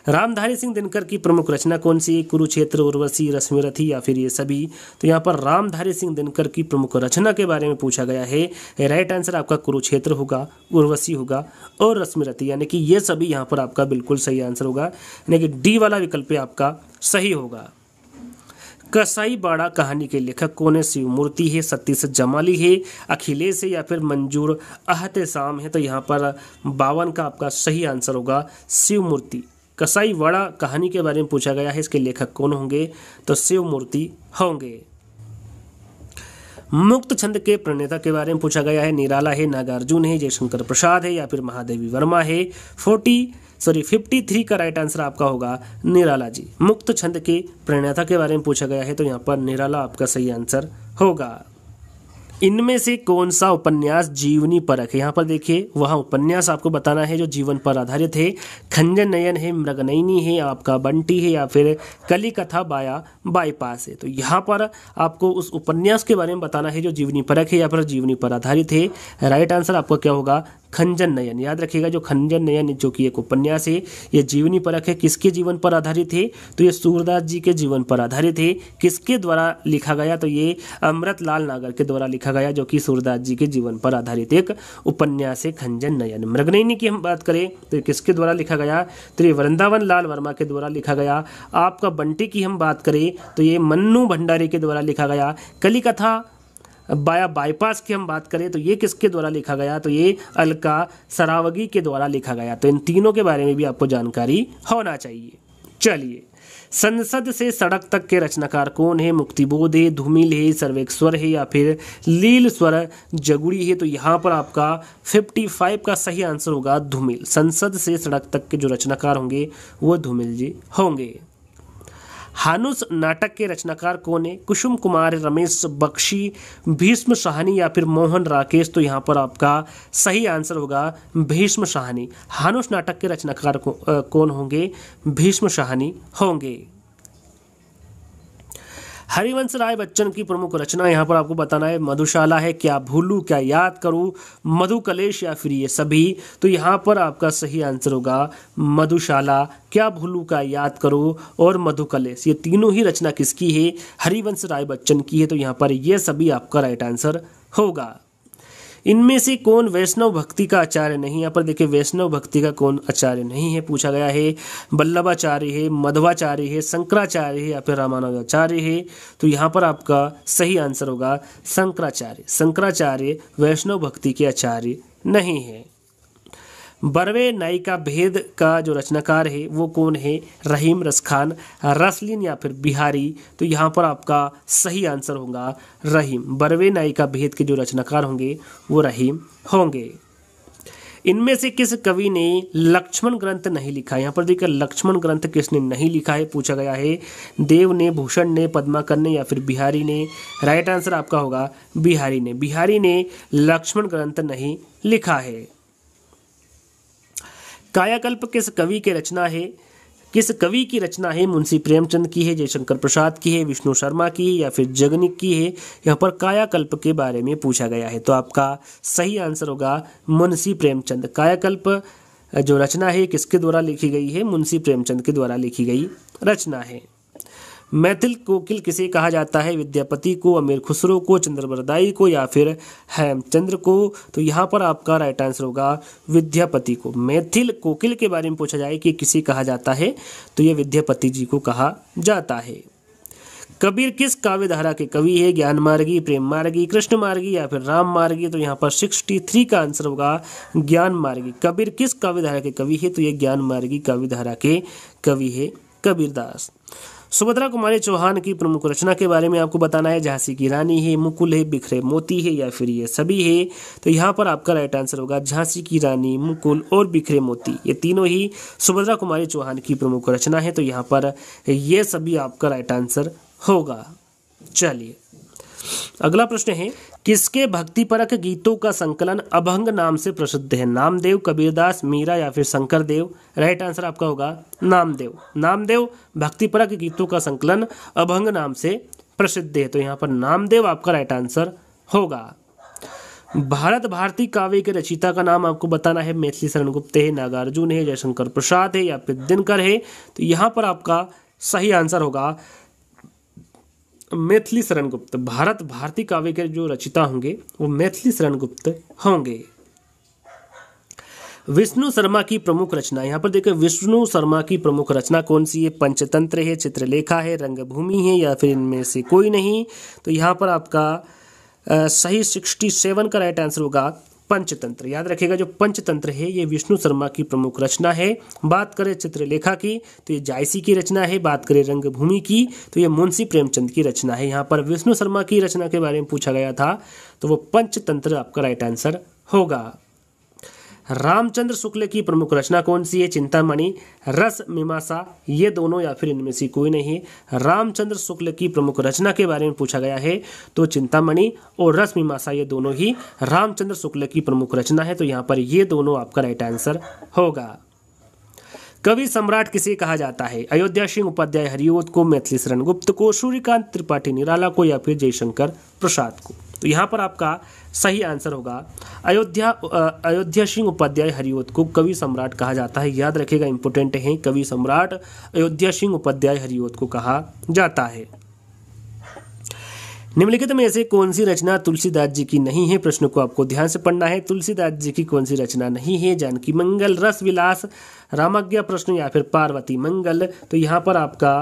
रामधारी सिंह दिनकर की प्रमुख रचना कौन सी है कुरुक्षेत्र उर्वशी रश्मिरथी या फिर ये सभी तो यहाँ पर रामधारी सिंह दिनकर की प्रमुख रचना के बारे में पूछा गया है राइट आंसर आपका कुरुक्षेत्र होगा उर्वशी होगा और रश्मिरथी यानी कि ये सभी यहाँ पर आपका बिल्कुल सही आंसर होगा यानी कि डी वाला विकल्प आपका सही होगा कसाई बाड़ा कहानी के लेखक कौन है शिव मूर्ति है सतीश जमाली है अखिलेश है या फिर मंजूर अहत शाम है तो यहाँ पर बावन का आपका सही आंसर होगा शिव मूर्ति कसाई वड़ा कहानी के बारे में पूछा गया है इसके लेखक कौन होंगे तो शिव मूर्ति होंगे मुक्त छंद के प्रणेता के बारे में पूछा गया है निराला है नागार्जुन है जयशंकर प्रसाद है या फिर महादेवी वर्मा है फोर्टी सॉरी फिफ्टी थ्री का राइट आंसर आपका होगा निराला जी मुक्त छंद के प्रणेता के बारे में पूछा गया है तो यहाँ पर निराला आपका सही आंसर होगा इनमें से कौन सा उपन्यास जीवनी परक है यहाँ पर देखिए वह उपन्यास आपको बताना है जो जीवन पर आधारित है खंजन नयन है मृगनयनी है आपका बंटी है या फिर कली कथा बाया बाईपास है तो यहाँ पर आपको उस उपन्यास के बारे में बताना है जो जीवनी परक है या फिर जीवनी पर आधारित है राइट आंसर आपका क्या होगा खंजन नयन याद रखिएगा जो खंजन नयन जो कि एक उपन्यास है ये जीवनी परख है किसके जीवन पर आधारित है तो ये सूरदास जी के जीवन पर आधारित है किसके द्वारा लिखा गया तो ये अमृत लाल नागर के द्वारा लिखा गया जो कि सूरदास जी के जीवन पर आधारित एक उपन्यास है खंजन नयन मृगनयनी की हम बात करें तो किसके द्वारा लिखा गया तो ये वृंदावन लाल वर्मा के द्वारा लिखा गया आपका बंटी की हम बात करें तो ये मन्नू भंडारी के द्वारा लिखा गया कलिकथा बाया बाईपास की हम बात करें तो ये किसके द्वारा लिखा गया तो ये अलका सरावगी के द्वारा लिखा गया तो इन तीनों के बारे में भी आपको जानकारी होना चाहिए चलिए संसद से सड़क तक के रचनाकार कौन है मुक्तिबोध है धूमिल है सर्वेश्वर है या फिर लील स्वर जगुड़ी है तो यहाँ पर आपका 55 का सही आंसर होगा धूमिल संसद से सड़क तक के जो रचनाकार होंगे वो धूमिल जी होंगे हानुस नाटक के रचनाकार कौन है कुसुम कुमार रमेश बख्शी भीष्म शाहनी या फिर मोहन राकेश तो यहाँ पर आपका सही आंसर होगा भीष्म शाहनी हानुस नाटक के रचनाकार कौन होंगे भीष्म शाहनी होंगे हरिवंश राय बच्चन की प्रमुख रचना यहाँ पर आपको बताना है मधुशाला है क्या भूलू क्या याद करूँ मधु कलेश या फिर ये सभी तो यहाँ पर आपका सही आंसर होगा मधुशाला क्या भूलू का याद करो और मधु कलेश ये तीनों ही रचना किसकी है हरिवंश राय बच्चन की है तो यहाँ पर ये सभी आपका राइट आंसर होगा इनमें से कौन वैष्णव भक्ति का आचार्य नहीं यहाँ पर देखिए वैष्णव भक्ति का कौन आचार्य नहीं है पूछा गया है बल्लभाचार्य है मध्वाचार्य है शंकराचार्य है या फिर रामानुजाचार्य है तो यहाँ पर आपका सही आंसर होगा शंकराचार्य शंकराचार्य वैष्णव भक्ति के आचार्य नहीं है बरवे नायिका भेद का जो रचनाकार है वो कौन है रहीम रसखान रसलिन या फिर बिहारी तो यहाँ पर आपका सही आंसर होगा रहीम बरवे नायिका भेद के जो रचनाकार होंगे वो रहीम होंगे इनमें से किस कवि ने लक्ष्मण ग्रंथ नहीं लिखा यहाँ पर देखिए लक्ष्मण ग्रंथ किसने नहीं लिखा है पूछा गया है देव ने भूषण ने पद्माकर ने या फिर बिहारी ने राइट आंसर आपका होगा बिहारी ने बिहारी ने लक्ष्मण ग्रंथ नहीं लिखा है कायाकल्प किस कवि के रचना है किस कवि की रचना है मुंशी प्रेमचंद की है जयशंकर प्रसाद की है विष्णु शर्मा की है या फिर जगनिक की है यहाँ पर कायाकल्प के बारे में पूछा गया है तो आपका सही आंसर होगा मुंशी प्रेमचंद कायाकल्प जो रचना है किसके द्वारा लिखी गई है मुंशी प्रेमचंद के द्वारा लिखी गई रचना है मैथिल कोकिल किसे कहा जाता है विद्यापति को अमीर खुसरो को चंद्रवरदाई को या फिर हेमचंद्र को तो यहाँ पर आपका राइट आंसर होगा विद्यापति को मैथिल कोकिल के बारे में पूछा जाए कि किसे कहा जाता है तो ये विद्यापति जी को कहा जाता है कबीर किस काव्य धारा के कवि है ज्ञान मार्गी प्रेम मार्गी कृष्ण मार्गी या फिर राम मार्गी तो यहाँ पर सिक्सटी थ्री का आंसर होगा ज्ञान मार्गी कबीर किस काव्य धारा के कवि है तो ये ज्ञान मार्गी काव्य धारा के कवि है कबीरदास सुभद्रा कुमारी चौहान की प्रमुख रचना के बारे में आपको बताना है झांसी की रानी है मुकुल है बिखरे मोती है या फिर ये सभी है तो यहाँ पर आपका राइट आंसर होगा झांसी की रानी मुकुल और बिखरे मोती ये तीनों ही सुभद्रा कुमारी चौहान की प्रमुख रचना है तो यहाँ पर ये सभी आपका राइट आंसर होगा चलिए अगला प्रश्न है किसके भक्तिपरक गीतों का संकलन अभंग नाम से प्रसिद्ध है नामदेव कबीरदास मीरा या फिर शंकर देव राइट आंसर आपका होगा नामदेव नामदेव भक्तिपरक गीतों का संकलन अभंग नाम से प्रसिद्ध है तो यहाँ पर नामदेव आपका राइट आंसर होगा भारत भारती काव्य के रचिता का नाम आपको बताना है मैथिली शरण गुप्त है नागार्जुन है जयशंकर प्रसाद है या फिर दिनकर है तो यहाँ पर आपका सही आंसर होगा मैथिली शरण गुप्त भारत भारती काव्य के जो रचिता होंगे वो मैथिली शरण गुप्त होंगे विष्णु शर्मा की प्रमुख रचना यहाँ पर देखें विष्णु शर्मा की प्रमुख रचना कौन सी है पंचतंत्र है चित्रलेखा है रंगभूमि है या फिर इनमें से कोई नहीं तो यहाँ पर आपका सही सिक्सटी सेवन का राइट आंसर होगा पंचतंत्र याद रखिएगा जो पंचतंत्र है ये विष्णु शर्मा की प्रमुख रचना है बात करें चित्रलेखा की तो ये जायसी की रचना है बात करें रंगभूमि की तो ये मुंशी प्रेमचंद की रचना है यहाँ पर विष्णु शर्मा की रचना के बारे में पूछा गया था तो वो पंचतंत्र आपका राइट आंसर होगा रामचंद्र शुक्ल की प्रमुख रचना कौन सी है चिंतामणि रस मीमांसा ये दोनों या फिर इनमें से कोई नहीं रामचंद्र शुक्ल की प्रमुख रचना के बारे में पूछा गया है तो चिंतामणि और रस मीमांसा ये दोनों ही रामचंद्र शुक्ल की प्रमुख रचना है तो यहाँ पर ये दोनों आपका राइट आंसर होगा कवि सम्राट किसे कहा जाता है अयोध्या सिंह उपाध्याय हरिओत को मैथिली शरण गुप्त को सूर्यकांत त्रिपाठी निराला को या फिर जयशंकर प्रसाद को तो यहाँ पर आपका सही आंसर होगा अयोध्या अयोध्या सिंह उपाध्याय हरिओत को कवि सम्राट कहा जाता है याद रखेगा इंपोर्टेंट है कवि सम्राट अयोध्या सिंह उपाध्याय हरिओत को कहा जाता है निम्नलिखित में ऐसे कौन सी रचना तुलसीदास जी की नहीं है प्रश्न को आपको ध्यान से पढ़ना है तुलसीदास जी की कौन सी रचना नहीं है जानकी मंगल रस विलास रामज्ञा प्रश्न या फिर पार्वती मंगल तो यहाँ पर आपका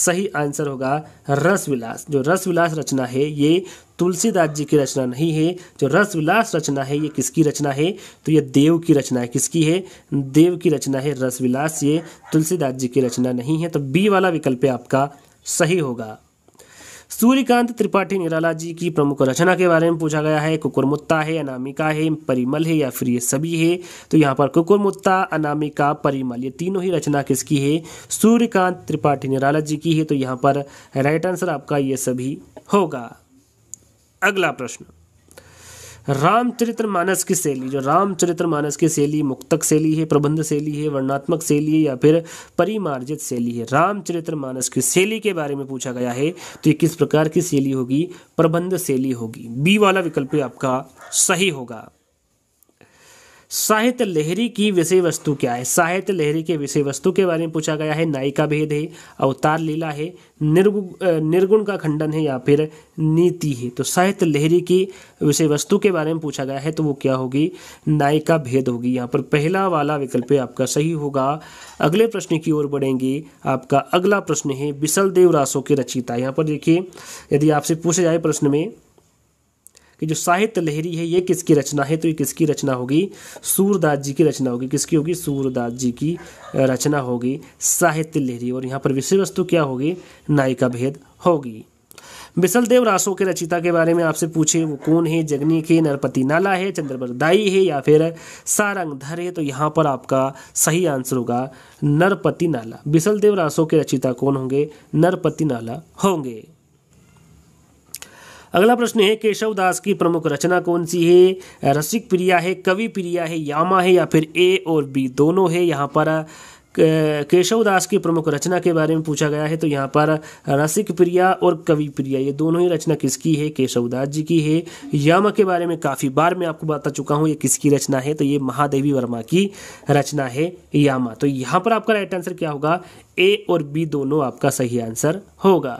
सही आंसर होगा रस विलास जो रस विलास रचना है ये तुलसीदास जी की रचना नहीं है जो रस विलास रचना है ये किसकी रचना है तो ये देव की रचना है किसकी है देव की रचना है रस विलास ये तुलसीदास जी की रचना नहीं है तो बी वाला विकल्प आपका सही होगा सूर्यकांत त्रिपाठी निराला जी की प्रमुख रचना के बारे में पूछा गया है कुकुरमुत्ता है अनामिका है परिमल है या फिर ये सभी है तो यहाँ पर कुकुरमुत्ता अनामिका परिमल ये तीनों ही रचना किसकी है सूर्यकांत त्रिपाठी निराला जी की है तो यहाँ पर राइट आंसर आपका ये सभी होगा अगला प्रश्न रामचरित्र मानस की शैली जो रामचरित्र मानस की शैली मुक्तक शैली है प्रबंध शैली है वर्णात्मक शैली है या फिर परिमार्जित शैली है रामचरित्र मानस की शैली के बारे में पूछा गया है तो ये किस प्रकार की शैली होगी प्रबंध शैली होगी बी वाला विकल्प आपका सही होगा साहित्य लहरी की विषय वस्तु क्या है साहित्य लहरी के विषय वस्तु के बारे में पूछा गया है नायिका भेद है अवतार लीला है निर्गुण निर्गुण का खंडन है या फिर नीति है तो साहित्य लहरी की विषय वस्तु के बारे में पूछा गया है तो वो क्या होगी नायिका भेद होगी यहाँ पर पहला वाला विकल्प आपका सही होगा अगले प्रश्न की ओर बढ़ेंगे आपका अगला प्रश्न है बिसल देव रासों के रचिता यहाँ पर देखिए यदि आपसे पूछे जाए प्रश्न में कि जो साहित्य लहरी है ये किसकी रचना है तो ये किसकी रचना होगी सूरदास जी की रचना होगी किसकी होगी सूरदास जी की रचना होगी साहित्य लहरी और यहाँ पर विषय वस्तु क्या होगी नायिका भेद होगी बिसल देव रासो के रचिता के बारे में आपसे पूछे वो कौन है जगनी के नरपति नाला है दाई है या फिर सारंगधर है तो यहाँ पर आपका सही आंसर होगा नरपति नाला बिसल देव रासो के रचिता कौन होंगे नरपति नाला होंगे अगला प्रश्न है केशव दास की प्रमुख रचना कौन सी है रसिक प्रिया है कवि प्रिया है यामा है या फिर ए और बी दोनों है यहाँ पर केशव दास की प्रमुख रचना के बारे में पूछा गया है तो यहाँ पर रसिक प्रिया और कवि प्रिया ये दोनों ही रचना किसकी है केशव दास जी की है यम के बारे में काफ़ी बार मैं आपको बता चुका हूँ ये किसकी रचना है तो ये महादेवी वर्मा की रचना है यामा तो यहाँ पर आपका राइट आंसर क्या होगा ए और बी दोनों आपका सही आंसर होगा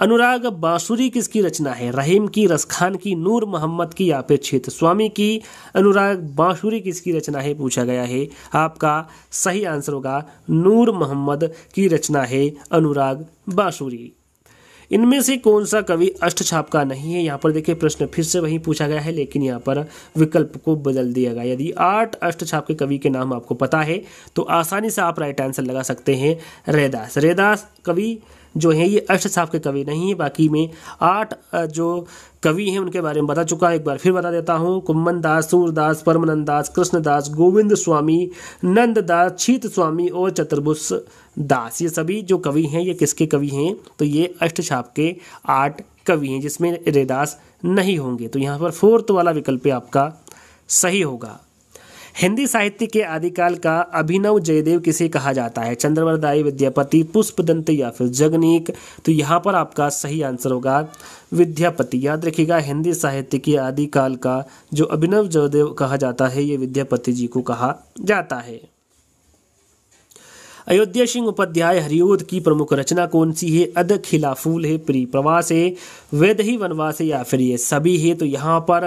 अनुराग बांसुरी किसकी रचना है रहीम की रसखान की नूर मोहम्मद की आपेक्षित स्वामी की अनुराग बांसुरी किसकी रचना है पूछा गया है आपका सही आंसर होगा नूर मोहम्मद की रचना है अनुराग बांसुरी इनमें से कौन सा कवि अष्ट छाप का नहीं है यहाँ पर देखिए प्रश्न फिर से वहीं पूछा गया है लेकिन यहाँ पर विकल्प को बदल दिया गया यदि आठ अष्ट छाप के कवि के नाम आपको पता है तो आसानी से आप राइट आंसर लगा सकते हैं रेदास रेदास कवि जो हैं ये अष्टसाफ के कवि नहीं हैं बाकी में आठ जो कवि हैं उनके बारे में बता चुका है एक बार फिर बता देता हूँ कुम्बन दास सूरदास परमानंद दास कृष्णदास गोविंद स्वामी नंद दास छीत स्वामी और चतुर्भुष दास ये सभी जो कवि हैं ये किसके कवि हैं तो ये अष्टछाप के आठ कवि हैं जिसमें रेदास नहीं होंगे तो यहाँ पर फोर्थ वाला विकल्प आपका सही होगा हिंदी साहित्य के आदिकाल का अभिनव जयदेव किसे कहा जाता है चंद्रवरदाई विद्यापति पुष्पदंत या फिर जगनीक तो यहाँ पर आपका सही आंसर होगा विद्यापति याद रखिएगा हिंदी साहित्य के आदिकाल का जो अभिनव जयदेव कहा जाता है ये विद्यापति जी को कहा जाता है अयोध्या सिंह उपाध्याय हरिओध की प्रमुख रचना कौन सी है अध खिला फूल है प्री प्रवास है वेद ही वनवास है या फिर ये सभी है तो यहाँ पर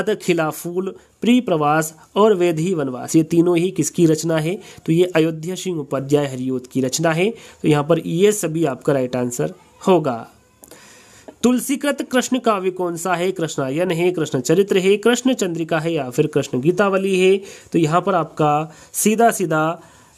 अध खिला फूल प्री प्रवास और वेद ही वनवास ये तीनों ही किसकी रचना है तो ये अयोध्या सिंह उपाध्याय हरिओध की रचना है तो यहाँ पर ये सभी आपका राइट आंसर होगा तुलसीकृत कृष्ण काव्य कौन सा है कृष्णायन है कृष्ण चरित्र है कृष्ण चंद्रिका है या फिर कृष्ण गीतावली है तो यहाँ पर आपका सीधा सीधा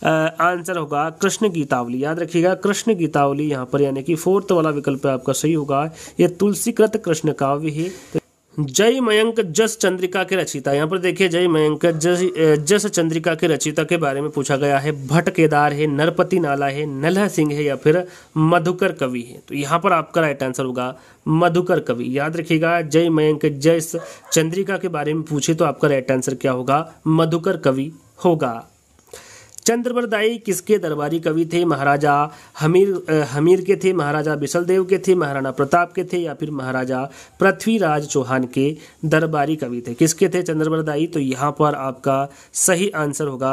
आंसर होगा कृष्ण गीतावली याद रखिएगा कृष्ण गीतावली यहाँ पर यानी कि फोर्थ वाला विकल्प आपका सही होगा ये तुलसीकृत कृष्ण काव्य है जय मयंक जस चंद्रिका के रचिता यहाँ पर देखिए जय मयंक जस जस चंद्रिका के रचिता के बारे में पूछा गया है भट्ट केदार है नरपति नाला है नलह सिंह है या फिर मधुकर कवि है तो यहाँ पर आपका राइट आंसर होगा मधुकर कवि याद रखिएगा जय मयंक जस चंद्रिका के बारे में पूछे तो आपका राइट आंसर क्या होगा मधुकर कवि होगा चंद्रवरदाई किसके दरबारी कवि थे महाराजा हमीर हमीर के थे महाराजा बिसलदेव के थे महाराणा प्रताप के थे या फिर महाराजा पृथ्वीराज चौहान के दरबारी कवि थे किसके थे चंद्रवरदाई तो यहाँ पर आपका सही आंसर होगा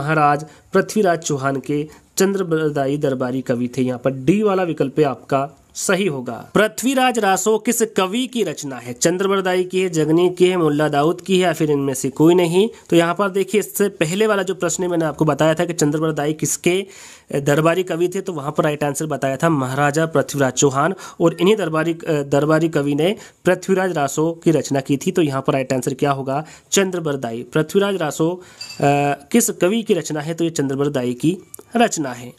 महाराज पृथ्वीराज चौहान के चंद्रवरदाई दरबारी कवि थे यहाँ पर डी वाला विकल्प आपका सही होगा पृथ्वीराज रासो किस कवि की रचना है चंद्रवरदाई की है जगनी की है मुल्ला दाऊद की है या फिर इनमें से कोई नहीं तो यहाँ पर देखिए इससे पहले वाला जो प्रश्न मैंने आपको बताया था कि चंद्रवरदाई किसके दरबारी कवि थे तो वहाँ पर राइट आंसर बताया था महाराजा पृथ्वीराज चौहान और इन्हीं दरबारी दरबारी कवि ने पृथ्वीराज रासो की रचना की थी तो यहाँ पर राइट आंसर क्या होगा चंद्रवरदाई पृथ्वीराज रासो किस कवि की रचना है तो ये चंद्रवरदाई की रचना है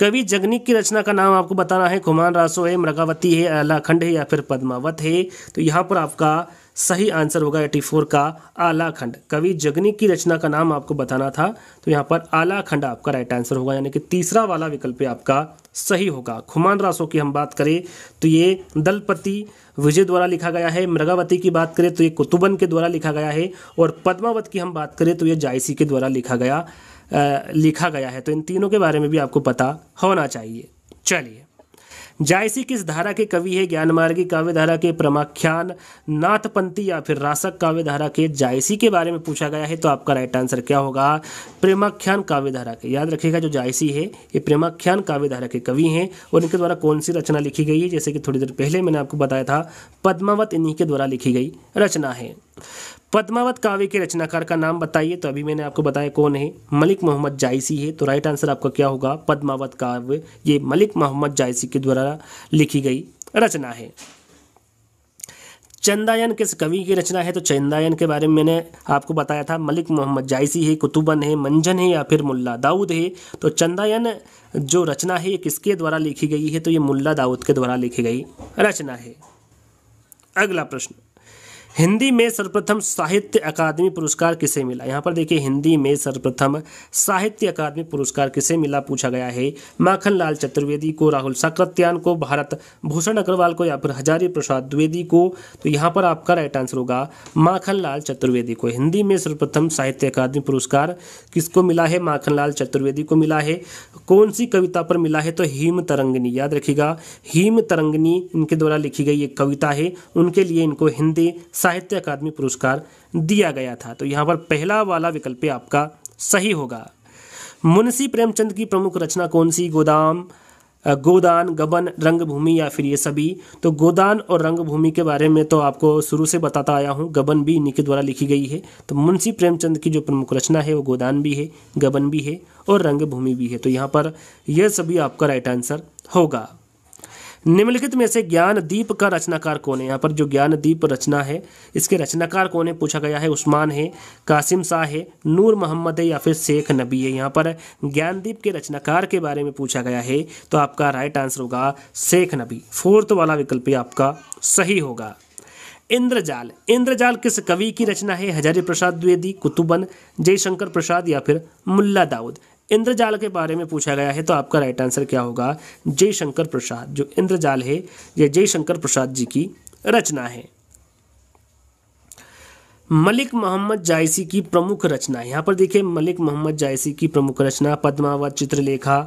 कवि जगनी की रचना का नाम आपको बताना है कुमार रासो है मृगावती है आलाखंड है या फिर पद्मावत है तो यहाँ पर आपका सही आंसर होगा एटी फोर का आलाखंड कवि जगनी की रचना का नाम आपको बताना था तो यहाँ पर आलाखंड आपका राइट आंसर होगा यानी कि तीसरा वाला विकल्प आपका सही होगा खुमान रासो की हम बात करें तो ये दलपति विजय द्वारा लिखा गया है मृगावती की बात करें तो ये कुतुबन के द्वारा लिखा गया है और पद्मावत की हम बात करें तो ये जायसी के द्वारा लिखा गया लिखा गया है तो इन तीनों के बारे में भी आपको पता होना चाहिए चलिए जायसी किस धारा के कवि है ज्ञानमार्गी काव्य धारा के प्रमाख्यान नाथपंथी या फिर रासक काव्य धारा के जायसी के बारे में पूछा गया है तो आपका राइट आंसर क्या होगा प्रेमाख्यान काव्य धारा के याद रखिएगा जो जायसी है ये प्रेमाख्यान काव्य धारा के कवि हैं और इनके द्वारा कौन सी रचना लिखी गई है जैसे कि थोड़ी देर पहले मैंने आपको बताया था पद्मावत इन्हीं के द्वारा लिखी गई रचना है पद्मावत काव्य के रचनाकार का नाम बताइए तो अभी मैंने आपको बताया कौन है मलिक मोहम्मद जायसी है तो राइट आंसर आपका क्या होगा पद्मावत काव्य ये मलिक मोहम्मद जायसी के द्वारा लिखी गई रचना है चंदायन किस कवि की रचना है तो चंदायन के बारे में मैंने आपको बताया था मलिक मोहम्मद जायसी है कुतुबन है मंजन है या फिर मुल्ला दाऊद है तो चंदायन जो रचना है ये किसके द्वारा लिखी गई है तो ये मुल्ला दाऊद के द्वारा लिखी गई रचना है अगला प्रश्न हिंदी में सर्वप्रथम साहित्य अकादमी पुरस्कार किसे मिला यहाँ पर देखिए हिंदी में सर्वप्रथम साहित्य अकादमी पुरस्कार किसे मिला पूछा गया है माखन लाल चतुर्वेदी को राहुल सकृत्यान को भारत भूषण अग्रवाल को या फिर हजारी प्रसाद द्विवेदी को तो यहाँ पर आपका राइट आंसर होगा माखन लाल चतुर्वेदी को हिंदी में सर्वप्रथम साहित्य अकादमी पुरस्कार किसको मिला है माखन लाल चतुर्वेदी को मिला है कौन सी कविता पर मिला है तो हिम तरंगनी याद रखिएगा हिम तरंगनी इनके द्वारा लिखी गई एक कविता है उनके लिए इनको हिंदी साहित्य अकादमी पुरस्कार दिया गया था तो यहाँ पर पहला वाला विकल्प आपका सही होगा मुंशी प्रेमचंद की प्रमुख रचना कौन सी गोदाम गोदान गबन रंगभूमि या फिर ये सभी तो गोदान और रंगभूमि के बारे में तो आपको शुरू से बताता आया हूँ गबन भी इन्हीं के द्वारा लिखी गई है तो मुंशी प्रेमचंद की जो प्रमुख रचना है वो गोदान भी है गबन भी है और रंगभूमि भी है तो यहाँ पर यह सभी आपका राइट आंसर होगा निम्नलिखित में से ज्ञानदीप का रचनाकार कौन है यहाँ पर जो ज्ञानदीप रचना है इसके रचनाकार कौन है पूछा गया है उस्मान है कासिम शाह है नूर मोहम्मद है या फिर शेख नबी है यहाँ पर ज्ञानदीप के रचनाकार के बारे में पूछा गया है तो आपका राइट आंसर होगा शेख नबी फोर्थ वाला विकल्प आपका सही होगा इंद्रजाल इंद्रजाल किस कवि की रचना है हजारी प्रसाद द्विवेदी कुतुबन जयशंकर प्रसाद या फिर मुल्ला दाऊद इंद्रजाल के बारे में पूछा गया है तो आपका राइट आंसर क्या होगा जयशंकर प्रसाद जो इंद्रजाल है यह जयशंकर प्रसाद जी की रचना है मलिक मोहम्मद जायसी की प्रमुख रचना यहां पर देखिए मलिक मोहम्मद जायसी की प्रमुख रचना पद्मावत चित्रलेखा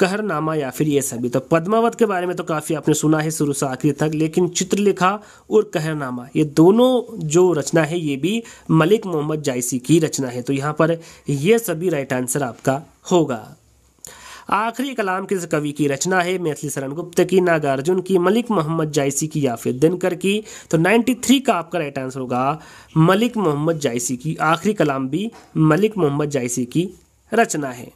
कहरनामा या फिर ये सभी तो पद्मावत के बारे में तो काफ़ी आपने सुना है शुरू से आखिरी तक लेकिन चित्रलेखा और कहरनामा ये दोनों जो रचना है ये भी मलिक मोहम्मद जायसी की रचना है तो यहाँ पर ये सभी राइट आंसर आपका होगा आखिरी कलाम किस कवि की रचना है मैथिली शरण गुप्त की नागार्जुन की मलिक मोहम्मद जायसी की या फिर दिनकर की तो 93 का आपका राइट आंसर होगा मलिक मोहम्मद जायसी की आखिरी कलाम भी मलिक मोहम्मद जायसी की रचना है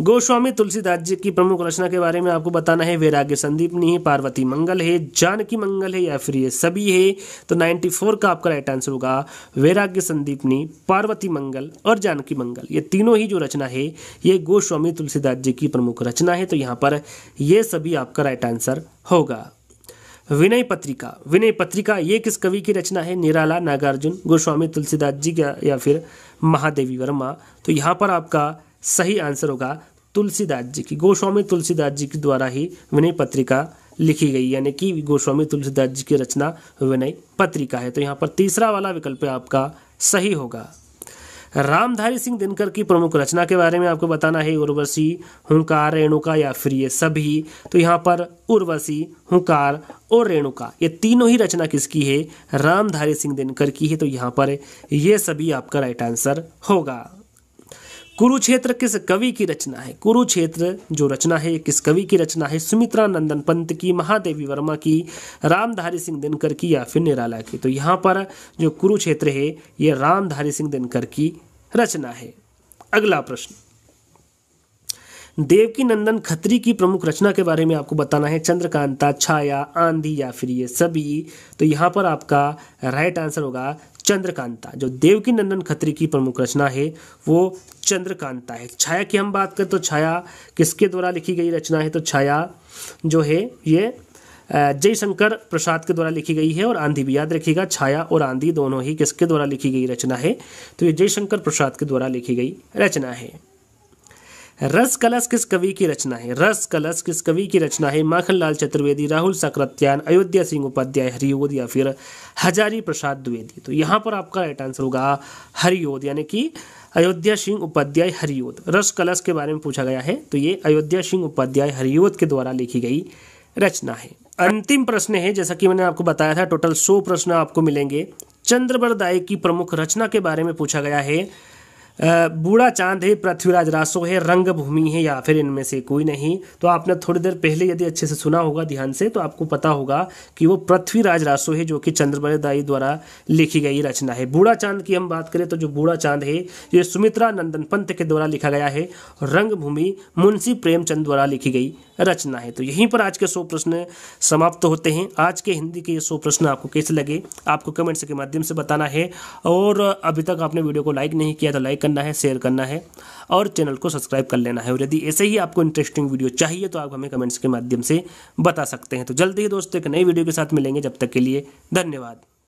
गोस्वामी तुलसीदास जी की प्रमुख रचना के बारे में आपको बताना है वैराग्य संदीपनी है पार्वती मंगल है जानकी मंगल है या फिर ये सभी है तो 94 का आपका राइट आंसर होगा वैराग्य संदीपनी पार्वती मंगल और जानकी मंगल ये तीनों ही जो रचना है ये गोस्वामी तुलसीदास जी की प्रमुख रचना है तो यहाँ पर ये सभी आपका राइट आंसर होगा विनय पत्रिका विनय पत्रिका ये किस कवि की रचना है निराला नागार्जुन गोस्वामी तुलसीदास जी का या फिर महादेवी वर्मा तो यहाँ पर आपका सही आंसर होगा तुलसीदास जी की गोस्वामी तुलसीदास जी के द्वारा ही विनय पत्रिका लिखी गई यानी कि गोस्वामी तुलसीदास जी की रचना विनय पत्रिका है तो यहाँ पर तीसरा वाला विकल्प आपका सही होगा रामधारी सिंह दिनकर की प्रमुख रचना के बारे में आपको बताना है उर्वशी हुंकार रेणुका या फिर ये सभी तो यहाँ पर उर्वशी हुंकार और रेणुका ये तीनों ही रचना किसकी है रामधारी सिंह दिनकर की है तो यहाँ पर ये सभी आपका राइट आंसर होगा कुरुक्षेत्र किस कवि की रचना है कुरुक्षेत्र जो रचना है किस कवि की रचना है सुमित्रा नंदन पंत की महादेवी वर्मा की रामधारी सिंह दिनकर की या फिर निराला की तो यहाँ पर जो कुरुक्षेत्र है ये रामधारी सिंह दिनकर की रचना है अगला प्रश्न देवकी नंदन खत्री की प्रमुख रचना के बारे में आपको बताना है चंद्रकांता छाया आंधी या फिर ये सभी तो यहाँ पर आपका राइट आंसर होगा चंद्रकांता जो देवकी नंदन खत्री की प्रमुख रचना है वो चंद्रकांता है छाया की हम बात करें तो छाया किसके द्वारा लिखी गई रचना है तो छाया जो है ये जयशंकर प्रसाद के द्वारा लिखी गई है और आंधी भी याद रखिएगा छाया और आंधी दोनों ही किसके द्वारा लिखी गई रचना है तो ये जयशंकर प्रसाद के द्वारा लिखी गई रचना है रस कलश किस कवि की रचना है रस कलश किस कवि की रचना है माखनलाल चतुर्वेदी राहुल सक्रत्यान अयोध्या सिंह उपाध्याय हरिओद या फिर हजारी प्रसाद द्विवेदी तो यहाँ पर आपका राइट आंसर होगा हरिओद यानी कि अयोध्या सिंह उपाध्याय हरिओद रस कलश के बारे में पूछा गया है तो ये अयोध्या सिंह उपाध्याय हरिओद के द्वारा लिखी गई रचना है अंतिम प्रश्न है जैसा कि मैंने आपको बताया था टोटल सौ प्रश्न आपको मिलेंगे चंद्रबरदाय की प्रमुख रचना के बारे में पूछा गया है बूढ़ा चांद है पृथ्वीराज रासो है रंगभूमि है या फिर इनमें से कोई नहीं तो आपने थोड़ी देर पहले यदि अच्छे से सुना होगा ध्यान से तो आपको पता होगा कि वो पृथ्वीराज रासो है जो कि चंद्रबल दाई द्वारा लिखी गई रचना है बूढ़ा चांद की हम बात करें तो जो बूढ़ा चांद है ये सुमित्रा नंदन पंत के द्वारा लिखा गया है रंगभूमि मुंशी प्रेमचंद द्वारा लिखी गई रचना है तो यहीं पर आज के सौ प्रश्न समाप्त होते हैं आज के हिंदी के ये सौ प्रश्न आपको कैसे लगे आपको कमेंट्स के माध्यम से बताना है और अभी तक आपने वीडियो को लाइक नहीं किया तो लाइक करना है शेयर करना है और चैनल को सब्सक्राइब कर लेना है और यदि ऐसे ही आपको इंटरेस्टिंग वीडियो चाहिए तो आप हमें कमेंट्स के माध्यम से बता सकते हैं तो जल्दी ही दोस्तों एक नई वीडियो के साथ मिलेंगे जब तक के लिए धन्यवाद